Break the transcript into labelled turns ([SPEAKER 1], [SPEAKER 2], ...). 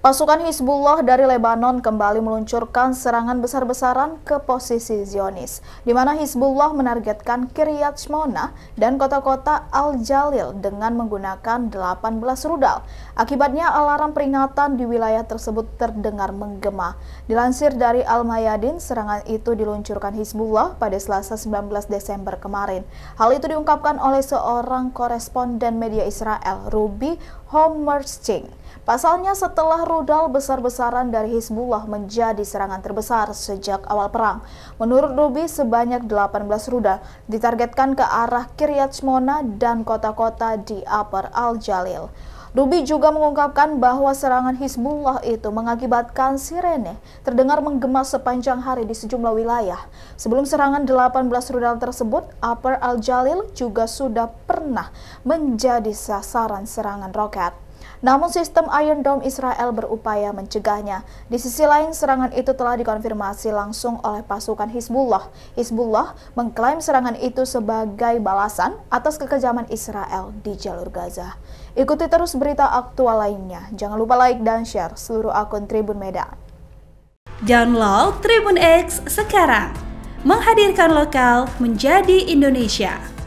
[SPEAKER 1] Pasukan Hizbullah dari Lebanon kembali meluncurkan serangan besar-besaran ke posisi Zionis, di mana Hizbullah menargetkan Kiryat Shmona dan kota-kota Al-Jalil dengan menggunakan 18 rudal. Akibatnya alarm peringatan di wilayah tersebut terdengar menggema. Dilansir dari Al-Mayadin, serangan itu diluncurkan Hizbullah pada Selasa 19 Desember kemarin. Hal itu diungkapkan oleh seorang koresponden media Israel, Ruby Homersting. Pasalnya setelah rudal besar-besaran dari Hizbullah menjadi serangan terbesar sejak awal perang. Menurut Ruby, sebanyak 18 rudal ditargetkan ke arah Kiryat Shmona dan kota-kota di Upper Al-Jalil. Rubi juga mengungkapkan bahwa serangan Hizbullah itu mengakibatkan sirene terdengar menggema sepanjang hari di sejumlah wilayah. Sebelum serangan 18 rudal tersebut, Upper Al-Jalil juga sudah pernah menjadi sasaran serangan roket. Namun sistem Iron Dome Israel berupaya mencegahnya. Di sisi lain, serangan itu telah dikonfirmasi langsung oleh pasukan Hizbullah. Hizbullah mengklaim serangan itu sebagai balasan atas kekejaman Israel di jalur Gaza. Ikuti terus berita aktual lainnya. Jangan lupa like dan share seluruh akun Tribun Medan.
[SPEAKER 2] Download Tribun X sekarang. Menghadirkan lokal menjadi Indonesia.